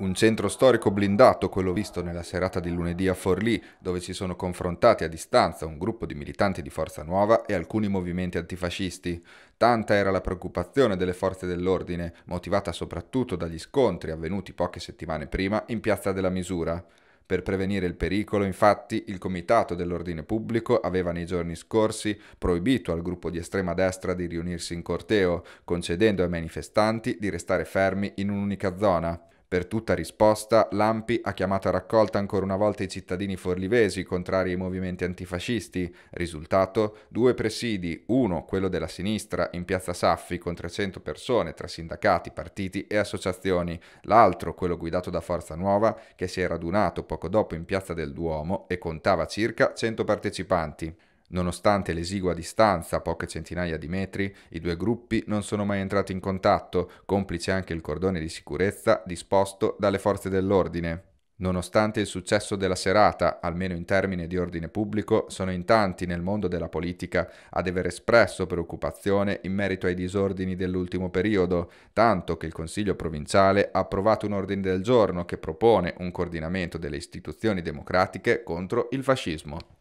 Un centro storico blindato, quello visto nella serata di lunedì a Forlì, dove si sono confrontati a distanza un gruppo di militanti di Forza Nuova e alcuni movimenti antifascisti. Tanta era la preoccupazione delle forze dell'ordine, motivata soprattutto dagli scontri avvenuti poche settimane prima in Piazza della Misura. Per prevenire il pericolo, infatti, il Comitato dell'Ordine Pubblico aveva nei giorni scorsi proibito al gruppo di estrema destra di riunirsi in corteo, concedendo ai manifestanti di restare fermi in un'unica zona. Per tutta risposta, l'AMPI ha chiamato a raccolta ancora una volta i cittadini forlivesi contrari ai movimenti antifascisti. Risultato? Due presidi, uno, quello della sinistra, in piazza Saffi, con 300 persone tra sindacati, partiti e associazioni, l'altro, quello guidato da Forza Nuova, che si è radunato poco dopo in piazza del Duomo e contava circa 100 partecipanti. Nonostante l'esigua distanza, poche centinaia di metri, i due gruppi non sono mai entrati in contatto, complice anche il cordone di sicurezza disposto dalle forze dell'ordine. Nonostante il successo della serata, almeno in termini di ordine pubblico, sono in tanti nel mondo della politica ad aver espresso preoccupazione in merito ai disordini dell'ultimo periodo, tanto che il Consiglio provinciale ha approvato un ordine del giorno che propone un coordinamento delle istituzioni democratiche contro il fascismo.